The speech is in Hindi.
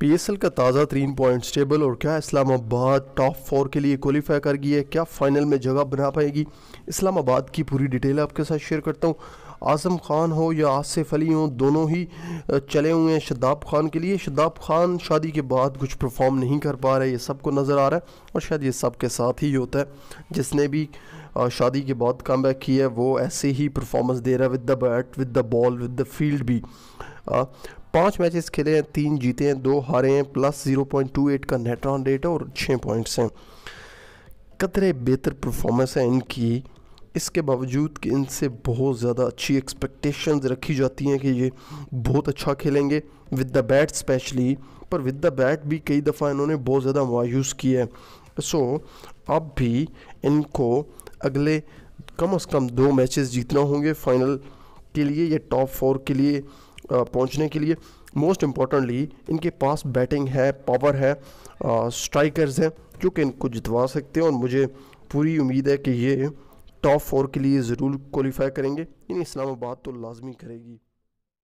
पी एस एल का ताज़ा तीन पॉइंट्स टेबल और क्या इस्लामाबाद टॉप फोर के लिए क्वालिफाई कर गई है क्या फ़ाइनल में जगह बना पाएगी इस्लामाबाद की पूरी डिटेल आपके साथ शेयर करता हूँ आज़म खान हो या आसिफ अली हो दोनों ही चले हुए हैं शदाब खान के लिए शदाब खान शादी के बाद कुछ परफॉर्म नहीं कर पा रहे ये सबको नज़र आ रहा है और शायद ये सब के साथ ही होता है जिसने भी शादी के बाद कम बैक किया है वो ऐसे ही परफॉर्मेंस दे रहा है with the bat with the ball with the field भी पांच मैचेस खेले हैं तीन जीते हैं दो हारे हैं प्लस 0.28 का नेट रन रेट है और छः पॉइंट्स हैं कतरे बेहतर परफॉर्मेंस है इनकी इसके बावजूद कि इनसे बहुत ज़्यादा अच्छी एक्सपेक्टेशंस रखी जाती हैं कि ये बहुत अच्छा खेलेंगे विद द बैट स्पेशली पर विद द बैट भी कई दफ़ा इन्होंने बहुत ज़्यादा मायूस किया है सो अब भी इनको अगले कम अज़ कम दो मैचेस जीतना होंगे फाइनल के लिए या टॉप फोर के लिए पहुंचने के लिए मोस्ट इम्पॉर्टेंटली इनके पास बैटिंग है पावर है स्ट्राइकर्स हैं जो कि इनको जितवा सकते हैं और मुझे पूरी उम्मीद है कि ये टॉप फोर के लिए ज़रूर क्वालिफाई करेंगे इन इस्लामाबाद तो लाजमी करेगी